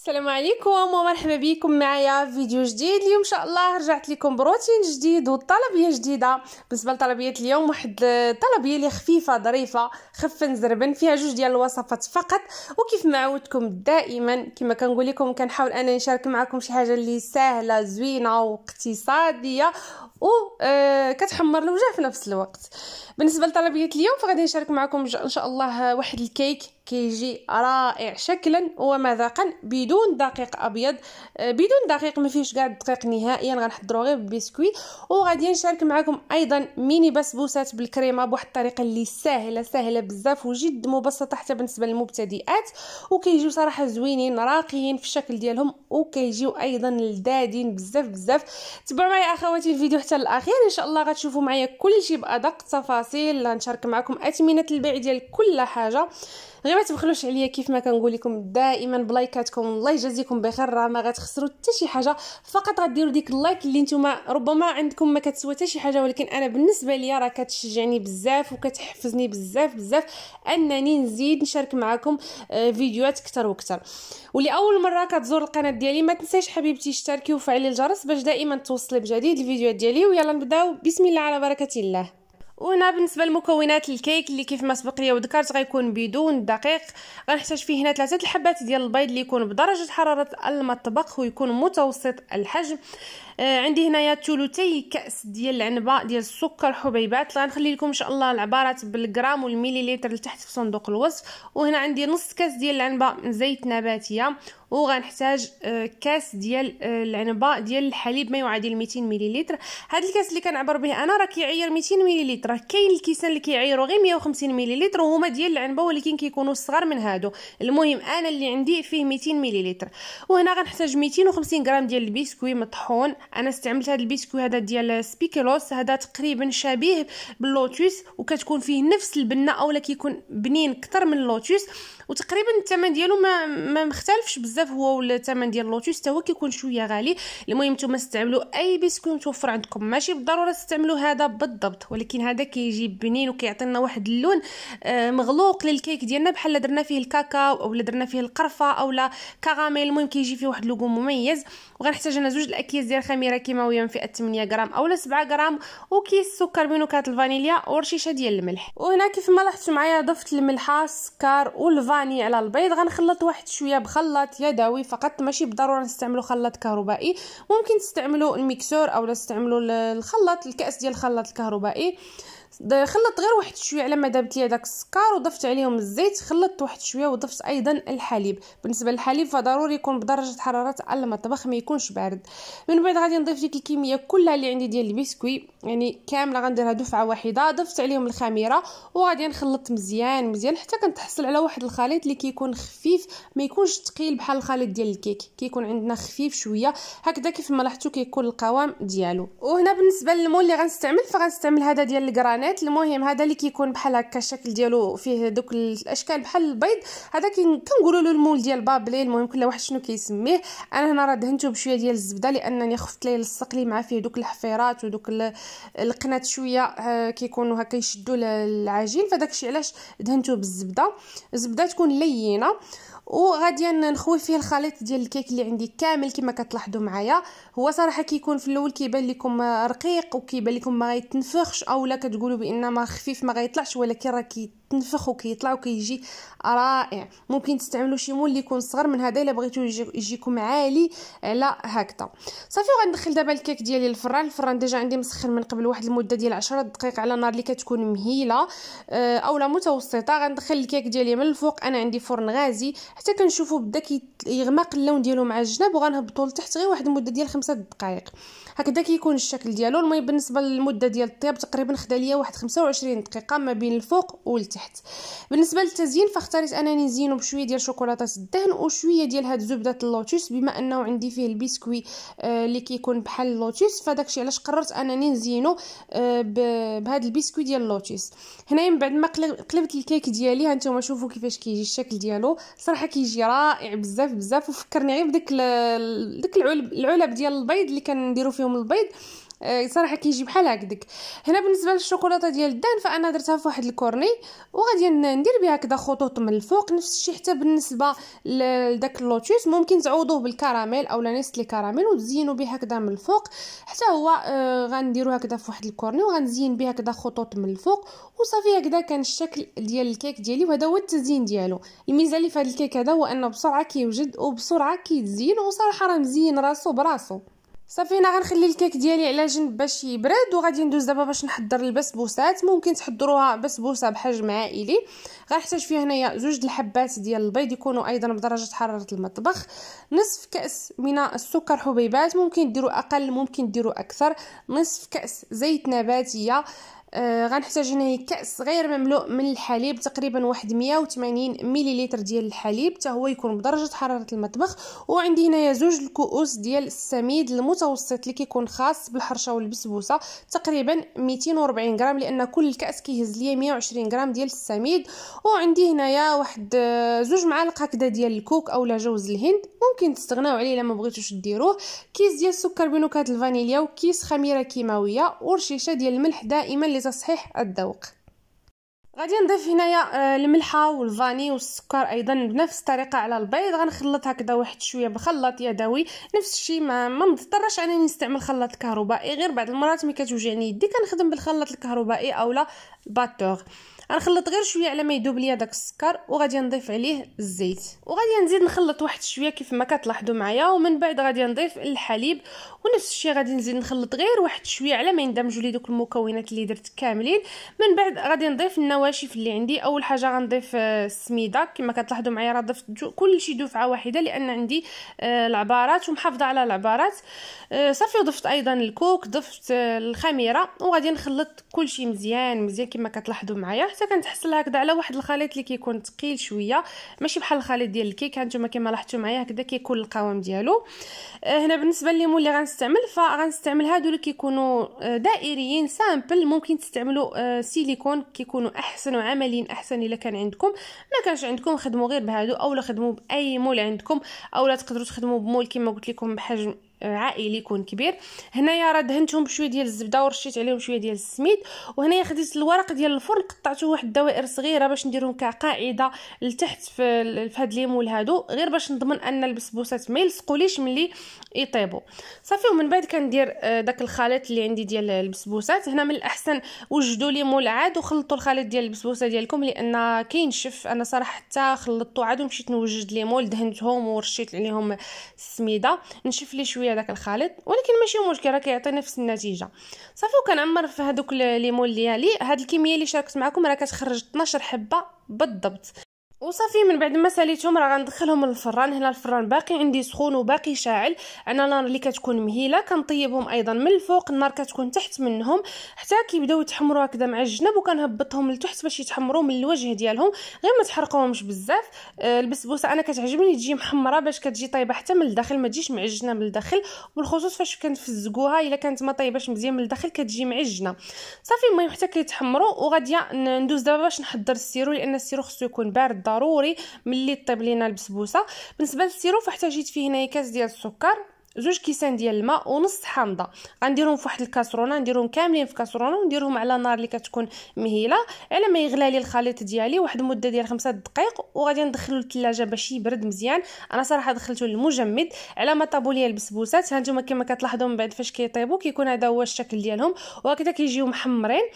السلام عليكم ومرحبا بكم معايا في فيديو جديد اليوم ان شاء الله رجعت لكم بروتين جديد وطلبيه جديده بالنسبه لطلبيه اليوم واحد الطلبيه اللي خفيفه ظريفه خفن زربن فيها جوج ديال الوصفات فقط وكيف ما عودتكم دائما كما كنقول لكم كنحاول انا نشارك معكم شي حاجه اللي سهله زوينه واقتصاديه و آه، كتحمر الوجه في نفس الوقت بالنسبه لطلبيه اليوم فغادي نشارك معكم ان شاء الله واحد الكيك كيجي رائع شكلا ومذاقا بدون دقيق ابيض آه، بدون دقيق ما فيهش كاع الدقيق نهائيا غنحضروا غير بالبسكوي وغادي نشارك معكم ايضا ميني بسبوسات بالكريمه بواحد الطريقه اللي سهله سهله بزاف وجد مبسطه حتى بالنسبه للمبتدئات وكيجيو صراحه زوينين راقيين في الشكل ديالهم وكيجيو ايضا لذادين بزاف بزاف تبعوا معايا اخواتي الفيديو حتى الاخير ان شاء الله غتشوفوا معايا كلشي بادق التفاصيل غنشارك معكم اثمنه البيع ديال كل حاجه غير ما تبخلوش عليا كيف ما كنقول لكم دائما بلايكاتكم الله يجازيكم بخير راه ما غتخسروا حتى شي حاجه فقط غديروا ديك اللايك اللي نتوما ربما عندكم ما كتسوى حتى شي حاجه ولكن انا بالنسبه ليا راه كتشجعني بزاف وكتحفزني بزاف بزاف انني نزيد نشارك معكم آه، فيديوهات اكثر واكثر واللي اول مره كتزور القناه ديالي ما تنساش حبيبتي اشتركي وفعلي الجرس باش دائما توصلي بجديد الفيديوهات ديالي ويلا نبداو بسم الله على بركه الله وهنا بالنسبه لمكونات الكيك اللي كيف ما سبق لي وذكرت غيكون بدون دقيق غنحتاج فيه هنا ثلاثه الحبات ديال البيض اللي يكون بدرجه حراره المطبخ ويكون متوسط الحجم آه عندي هنايا ثلثي كاس ديال العنبه ديال السكر حبيبات غنخلي لكم ان شاء الله العبارات بالغرام والمليليتر لتحت في صندوق الوصف وهنا عندي نص كاس ديال العنبه من زيت نباتيه وغنحتاج آه، كاس ديال آه، العنبه ديال الحليب ما يعادل 200 مليلتر هذا الكاس اللي كنعبر به انا راه كيعير 200 مليلتر راه كاين الكيسان اللي كيعيروا غير 150 مليلتر وهما ديال العنبه ولكن كيكونوا صغار من هادو المهم انا اللي عندي فيه 200 مليلتر وهنا غنحتاج 250 غرام ديال البسكوي مطحون انا استعملت هذا البسكوي هذا ديال سبيكلوس هذا تقريبا شبيه باللوتوس وكتكون فيه نفس البنه اولا كيكون بنين اكثر من اللوتوس وتقريبا الثمن ديالو ما ما مختلفش بزاف هو ولا الثمن ديال اللوتوس حتى هو كيكون شويه غالي المهم نتوما استعملوا اي بسكوي متوفر عندكم ماشي بالضروره تستعملوا هذا بالضبط ولكن هذا هذا كيجي بنين وكيعطينا واحد اللون آه، مغلوق للكيك ديالنا بحال درنا فيه الكاكاو اولا درنا فيه القرفه اولا كراميل المهم كيجي فيه واحد لوغو مميز وغنحتاج انا زوج الاكياس ديال خميره كيماويه من فئه 8 غرام اولا 7 غرام وكيس سكر بنكهه الفانيليا ورشيشه ديال الملح وهنا كيف ما لاحظتوا معايا ضفت الملحه السكر والفاني على البيض غنخلط واحد شويه بخلاط يدوي فقط ماشي بالضروره نستعملوا خلاط كهربائي ممكن تستعملوا الميكسور اولا تستعملوا الخلاط الكاس ديال الخلاط الكهربائي خلطت غير واحد شويه على ما دابت لي داك السكر وضفت عليهم الزيت خلطت واحد شويه وضفت ايضا الحليب بالنسبه للحليب فضروري يكون بدرجه حراره المطبخ ما يكونش بارد من بعد غادي نضيف ديك الكميه كلها اللي عندي ديال البسكوي يعني كامله غنديرها دفعه واحده ضفت عليهم الخميره وغادي نخلط مزيان مزيان حتى كنتحصل على واحد الخليط اللي كيكون خفيف ما يكونش ثقيل بحال الخليط ديال الكيك كيكون عندنا خفيف شويه هكذا كيف ما لاحظتوا كيكون القوام ديالو وهنا بالنسبه للمول اللي غنستعمل فغنستعمل هذا ديال الكرانيت البنات المهم هذا اللي كيكون بحال هكا الشكل ديالو فيه دوك الاشكال بحال البيض هذا كنقولوا له المول ديال بابلي المهم كل واحد شنو كيسميه انا هنا راه دهنته بشويه ديال الزبده لانني خفت ليه يلصق لي مع فيه دوك الحفيرات ودوك القنات شويه آه، كيكونوا هكا يشدوا العجين فداكشي علاش دهنته بالزبده الزبده تكون لينه وغادي نخوي فيه الخليط ديال الكيك اللي عندي كامل كما كتلاحظوا معايا هو صراحه كيكون في الاول كيبان لكم رقيق وكيبان لكم ما غيتنفخش اولا كتقولوا بان ما خفيف ما غيطلعش ولكن راه كيتنفخ وكيطلع وكيجي رائع ممكن تستعملوا شي مول اللي يكون صغر من هذا الا بغيتو يجيكم عالي على هكذا صافي وغندخل دابا الكيك ديالي للفران الفران ديجا عندي مسخن من قبل واحد المده ديال 10 دقائق على نار اللي كتكون مهيله آه، اولا متوسطه غندخل الكيك ديالي من الفوق انا عندي فرن غازي حتى كنشوفو بدا كيغمق اللون ديالو مع الجناب وغنهبطو لتحت غير واحد المده ديال خمسة دقائق هكذا كيكون الشكل ديالو المهم بالنسبه للمده ديال الطياب تقريبا خدا ليا واحد 25 دقيقه ما بين الفوق والتحت بالنسبه للتزيين فاختاريت انني نزينو بشويه ديال شوكولاتة الدهن وشويه ديال هاد زبده اللوتوس بما انه عندي فيه البسكوي آه، اللي آه كيكون بحال اللوتوس فداكشي علاش قررت انني نزينو آه بهاد البسكوي ديال اللوتوس هنايا من بعد ما قلبت الكيك ديالي هانتوما شوفوا كيفاش كيجي الشكل ديالو صراحه صراحه كيجي رائع بزاف بزاف وفكرني غير بديك ال... ديك العلب العلب ديال البيض اللي كنديروا فيهم البيض آه، صراحه كيجي بحال هكداك هنا بالنسبه للشوكولاته ديال الدان فانا درتها في واحد الكورني وغادي ندير بها هكذا خطوط من الفوق نفس الشيء حتى بالنسبه لداك اللوتوس ممكن تعوضوه بالكراميل اولا نستلي كراميل وتزينوا به هكذا من الفوق حتى هو آه، غنديرو هكذا في واحد الكورني وغنزين به هكذا خطوط من الفوق وصافي هكذا كان الشكل ديال الكيك ديالي وهذا هو التزيين ديالو الميزه اللي في هذا الكيك هذا هو انه بسرعه كيوجد وبسرعه كيتزين وصراحه راه مزين راسو براسو صافي هنا غنخلي الكيك ديالي على جنب باش يبرد وغادي ندوز دابا باش نحضر البسبوسات ممكن تحضروها بسبوسه بحجم عائلي غنحتاج فيها هنايا زوج د الحبات ديال البيض يكونوا ايضا بدرجه حراره المطبخ نصف كاس من السكر حبيبات ممكن ديروا اقل ممكن ديروا اكثر نصف كاس زيت نباتيه آه غنحتاج هنا كاس غير مملوء من الحليب تقريبا واحد 180 مليلتر ديال الحليب حتى هو يكون بدرجه حراره المطبخ وعندي هنايا زوج الكؤوس ديال السميد المتوسط اللي كيكون خاص بالحرشه والبسبوسه تقريبا 240 غرام لان كل كاس كيهز ليا 120 غرام ديال السميد وعندي هنايا واحد آه، زوج معالق هكذا ديال الكوك اولا جوز الهند ممكن تستغناو عليه الا ما بغيتوش ديروه كيس ديال السكر بنكهه الفانيليا وكيس خميره كيماويه ورشيشه ديال الملح دائما لتصحيح الذوق غادي نضيف هنايا آه، الملحه والفاني والسكر ايضا بنفس الطريقه على البيض غنخلط هكذا واحد شويه بخلاط يدوي نفس الشيء ما ما مضطرش انني نستعمل خلاط كهربائي غير بعض المرات ملي كتوجعني يدي كنخدم بالخلاط الكهربائي اولا الباتور غنخلط غير شويه على ما يذوب ليا داك السكر وغادي نضيف عليه الزيت وغادي نزيد نخلط واحد شويه كيف ما كتلاحظوا معايا ومن بعد غادي نضيف الحليب ونفس الشيء غادي نزيد نخلط غير واحد شويه على ما يندمجوا لي دوك المكونات اللي درت كاملين من بعد غادي نضيف النواشف اللي عندي اول حاجه غنضيف آه، السميده كما كتلاحظوا معايا راه ضفت كلشي دفعه واحده لان عندي آه، العبارات ومحافظه على العبارات آه، صافي وضفت ايضا الكوك ضفت الخميره وغادي نخلط كلشي مزيان مزيان كما كتلاحظوا معايا حتى كنتحصل هكذا على واحد الخليط اللي كيكون ثقيل شويه ماشي بحال الخليط ديال الكيك هانتوما كما لاحظتوا معايا هكذا كيكون القوام ديالو آه، هنا بالنسبه لليمون اللي غنستعمل فغنستعمل هادو اللي كيكونوا آه، دائريين سامبل ممكن تستعملوا آه، سيليكون كيكونوا احسن وعمليين احسن الا كان عندكم ما كانش عندكم خدموا غير بهادو اولا خدموا باي مول عندكم اولا تقدروا تخدموا بمول كما قلت لكم بحجم عائلي يكون كبير هنايا راه دهنتهم بشويه ديال الزبده ورشيت عليهم شويه ديال السميد وهنايا خديت الورق ديال الفرن قطعته واحد الدوائر صغيره باش نديرهم كقاعده لتحت في هاد الليمول هادو غير باش نضمن ان البسبوسات ما يلصقوليش ملي يطيبوا صافي ومن بعد كندير آه، داك الخليط اللي عندي ديال البسبوسات هنا من الاحسن وجدوا ليمون عاد وخلطوا الخليط ديال البسبوسه ديالكم لان كينشف انا صراحه حتى خلطته عاد ومشيت نوجد ليمون دهنتهم ورشيت عليهم السميده نشف لي شويه شويه داك الخليط ولكن ماشي مشكل راه كيعطي نفس النتيجه صافي وكنعمر في هذوك الليمون ديالي هاد الكميه اللي شاركت معكم راه كتخرج 12 حبه بالضبط وصافي من بعد ما ساليتهم راه غندخلهم للفران هنا الفران باقي عندي سخون وباقي شاعل انا نار اللي كتكون مهيله كنطيبهم ايضا من الفوق النار كتكون تحت منهم حتى كيبداو يتحمروا هكذا مع الجنب وكنهبطهم لتحت باش يتحمروا من الوجه ديالهم غير ما تحرقوهمش بزاف آه البسبوسه انا كتعجبني تجي محمره باش كتجي طايبه حتى من الداخل ما تجيش معجنه من الداخل بالخصوص فاش كنفزقوها الا كانت ما طايباش مزيان من الداخل كتجي معجنه صافي المهم حتى كيتحمروا وغادي ندوز دابا باش نحضر السيرو لان السيرو خصو يكون بارد ضروري ملي طيب لينا البسبوسه بالنسبه للسيروف احتاجيت فيه هنايا كاس ديال السكر زوج كيسان ديال الماء ونص حامضه غنديرهم في واحد الكاسرونه نديرهم كاملين في كاسرونه ونديرهم على نار اللي كتكون مهيله على ما يغلى لي الخليط ديالي واحد المده ديال خمسة دقائق وغادي ندخلو للثلاجه باش يبرد مزيان انا صراحه دخلته للمجمد على ما طابوا لي البسبوسات هانتوما كما كتلاحظوا من بعد فاش كيطيبوا كيكون هذا هو الشكل ديالهم وهكذا كيجيو محمرين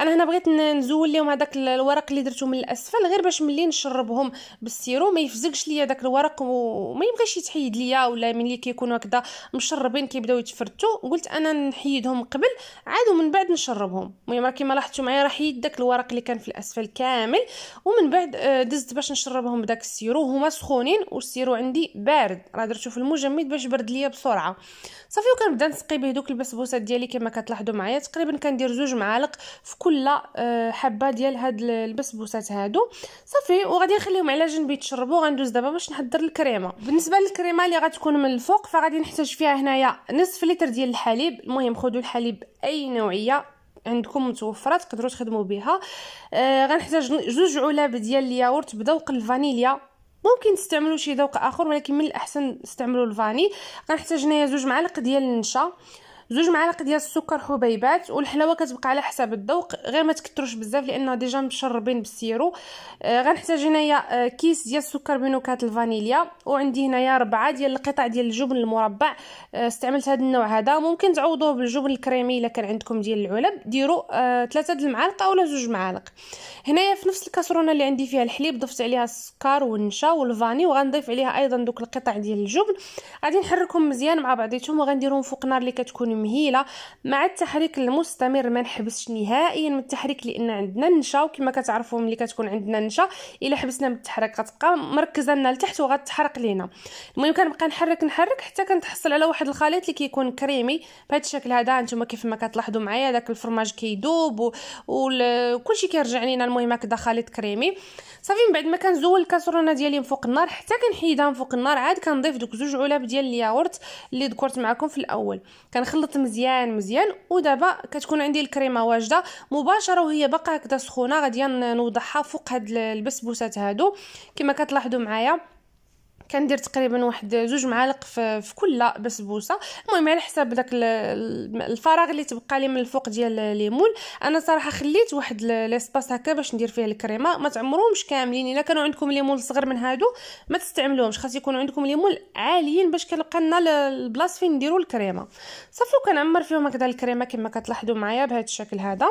انا هنا بغيت نزول لهم هذاك الورق اللي درتو من الاسفل غير باش ملي نشربهم بالسيرو ما يفزقش ليا داك الورق وما يبغيش يتحيد ليا ولا ملي كيكونوا هكذا مشربين كيبداو يتفرتوا قلت انا نحيدهم قبل عاد ومن بعد نشربهم المهم راه كما لاحظتوا معايا راه حيد داك الورق اللي كان في الاسفل كامل ومن بعد آه، دزت باش نشربهم بداك السيرو هما سخونين والسيرو عندي بارد راه درتو في المجمد باش برد ليا بسرعه صافي وكنبدا نسقي به دوك البسبوسات ديالي كما كتلاحظوا معايا تقريبا كندير زوج معالق في كل كل آه، حبه ديال هاد البسبوسات هادو صافي وغادي نخليهم على جنب يتشربوا غندوز دابا باش نحضر الكريمه بالنسبه للكريمه اللي غتكون من الفوق فغادي نحتاج فيها هنايا نصف لتر ديال الحليب المهم خذوا الحليب اي نوعيه عندكم متوفره تقدروا تخدموا بها آه غنحتاج جوج علب ديال الياورت بذوق الفانيليا ممكن تستعملوا شي ذوق اخر ولكن من الاحسن تستعملوا الفاني غنحتاج هنايا جوج معالق ديال النشا آه زوج معالق ديال السكر حبيبات والحلاوه كتبقى على حسب الذوق غير ما تكثروش بزاف لانه ديجا مشربين بالسيرو آه، غنحتاج هنايا آه، كيس ديال السكر بنكهه الفانيليا وعندي هنايا ربعه ديال القطع ديال الجبن المربع آه، استعملت هذا النوع هذا ممكن تعوضوه بالجبن الكريمي الا كان عندكم ديال العلب ديروا ثلاثه ديال المعالق اولا زوج معالق هنايا في نفس الكاسرونه اللي عندي فيها الحليب ضفت عليها السكر والنشا والفاني وغنضيف عليها ايضا دوك القطع ديال الجبن غادي نحركهم مزيان مع بعضيتهم وغنديرهم فوق نار اللي كتكون مهيله مع التحريك المستمر ما نحبسش نهائيا من التحريك لان عندنا النشا وكما كتعرفوا ملي كتكون عندنا النشا الا حبسنا من التحريك غتبقى مركزه لنا لتحت وغتحرق لينا المهم كنبقى نحرك نحرك حتى كنتحصل على واحد الخليط اللي كيكون كريمي بهذا الشكل هذا نتوما كيف ما كتلاحظوا معايا داك الفرماج كيدوب وكلشي كيرجع لينا المهم هكذا خليط كريمي صافي من بعد ما كنزول الكاسرونه ديالي من فوق النار حتى كنحيدها من فوق النار عاد كنضيف دوك زوج علب ديال الياغورت اللي ذكرت معكم في الاول كنخلط خلطت مزيان مزيان ودابا كتكون عندي الكريمه واجده مباشره وهي باقا هكذا سخونه غادي نوضعها فوق هاد البسبوسات هادو كما كتلاحظوا معايا كندير تقريبا واحد جوج معالق في, في كل بسبوسه المهم على حساب داك الفراغ اللي تبقى لي من الفوق ديال الليمون انا صراحه خليت واحد ليسباس هكا باش ندير فيه الكريمه ما تعمروهمش كاملين الا كانوا عندكم ليمون صغر من هادو ما تستعملوهمش خاص يكونوا عندكم ليمون عاليين باش كنلقى لنا البلاصه فين نديروا الكريمه صافي وكنعمر فيهم هكذا الكريمه كما كتلاحظوا معايا بهذا الشكل هذا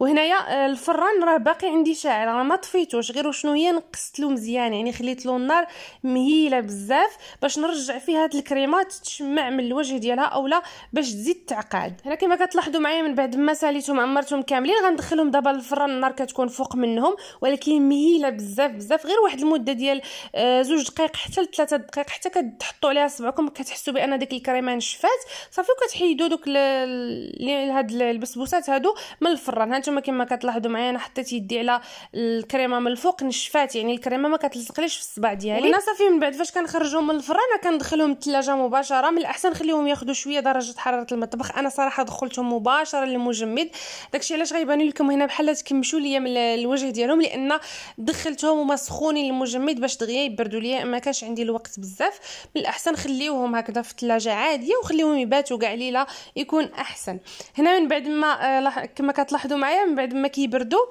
وهنايا آه، الفران راه باقي عندي شاعل راه ما طفيتوش غير شنو هي نقصت له مزيان يعني خليت له النار مهيله بزاف باش نرجع فيها هاد الكريمه تشمع من الوجه ديالها اولا باش تزيد تعقد هنا كما كتلاحظوا معايا من بعد ما ساليتهم عمرتهم كاملين غندخلهم دابا للفران النار كتكون فوق منهم ولكن مهيله بزاف بزاف غير واحد المده ديال آه، زوج دقائق حتى لثلاثة دقائق حتى كتحطوا عليها صبعكم كتحسوا بان ديك الكريمه نشفات صافي وكتحيدوا دوك هاد البسبوسات هادو من الفران هانتوما كما كتلاحظوا معايا انا حطيت يدي على الكريمه من الفوق نشفات يعني الكريمه ما كتلصقليش في الصباع ديالي هنا صافي من بعد فاش فاش كنخرجهم من الفران كندخلهم الثلاجه مباشره من الاحسن نخليهم ياخذوا شويه درجه حراره المطبخ انا صراحه دخلتهم مباشره للمجمد داكشي علاش غيبان لكم هنا بحال تكمشوا ليا من الوجه ديالهم لان دخلتهم هما سخونين للمجمد باش دغيا يبردوا ليا ما كانش عندي الوقت بزاف من الاحسن خليوهم هكذا في الثلاجه عاديه وخليوهم يباتوا كاع ليله يكون احسن هنا من بعد ما آه، كما كتلاحظوا معايا من بعد ما كيبردوا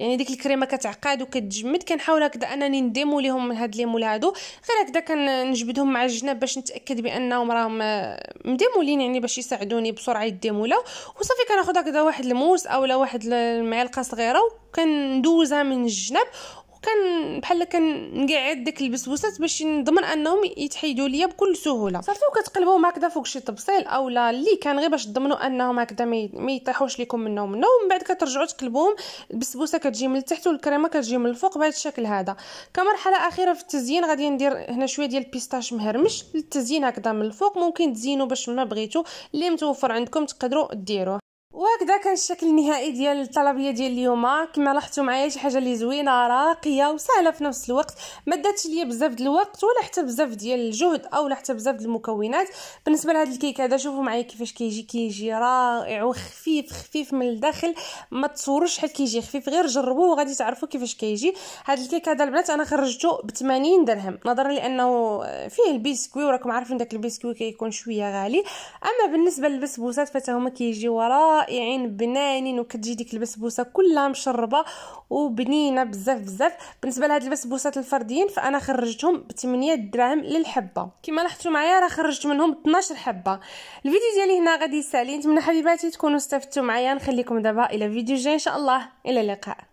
يعني ديك الكريمه كتعقد وكتجمد كنحاول هكذا انني نديمو ليهم من هاد ليمول هادو غير هكذا كنجبدهم مع الجناب باش نتاكد بانهم راهم آه، مديمولين يعني باش يساعدوني بسرعه يديمولا وصافي كناخذ هكذا واحد الموس اولا واحد المعلقه صغيره وكندوزها من الجناب كان بحال كنقعد ديك البسبوسات باش نضمن انهم يتحيدوا ليا بكل سهوله صافي وكتقلبوهم هكذا فوق شي طبسيل اولا اللي كان غير باش تضمنوا انهم هكذا ما يطيحوش لكم منهم منهم من بعد كترجعوا تقلبوهم البسبوسه كتجي من التحت والكريمه كتجي من الفوق بهذا الشكل هذا كمرحله اخيره في التزيين غادي ندير هنا شويه ديال البيستاش مهرمش للتزيين هكذا من الفوق ممكن تزينوا باش ما بغيتو اللي متوفر عندكم تقدروا ديروه وهكذا كان الشكل النهائي ديال الطلبيه ديال اليوم آه، كما لاحظتوا معايا شي حاجه اللي زوينه راقيه وسهله في نفس الوقت ما داتش ليا بزاف ديال الوقت ولا حتى بزاف ديال الجهد اولا حتى بزاف ديال المكونات بالنسبه لهذا الكيك هذا شوفوا معايا كيفاش كيجي كيجي رائع وخفيف خفيف من الداخل ما تصوروش حيت كيجي خفيف غير جربوه وغادي تعرفوا كيفاش كيجي هذا الكيك هذا البنات انا خرجته ب 80 درهم نظرا لانه آه، فيه البيسكوي وراكم عارفين داك البيسكوي كيكون شويه غالي اما بالنسبه للبسبوسات فتا هما كيجيو رائع رائعين بنانين وكتجي ديك البسبوسه كلها مشربه وبنينه بزاف بزاف بالنسبه لهاد البسبوسات الفرديين فانا خرجتهم ب 8 دراهم للحبه كما لاحظتوا معايا راه خرجت منهم 12 حبه الفيديو ديالي هنا غادي يسالي نتمنى حبيباتي تكونوا استفدتوا معايا نخليكم دابا الى فيديو جاي ان شاء الله الى اللقاء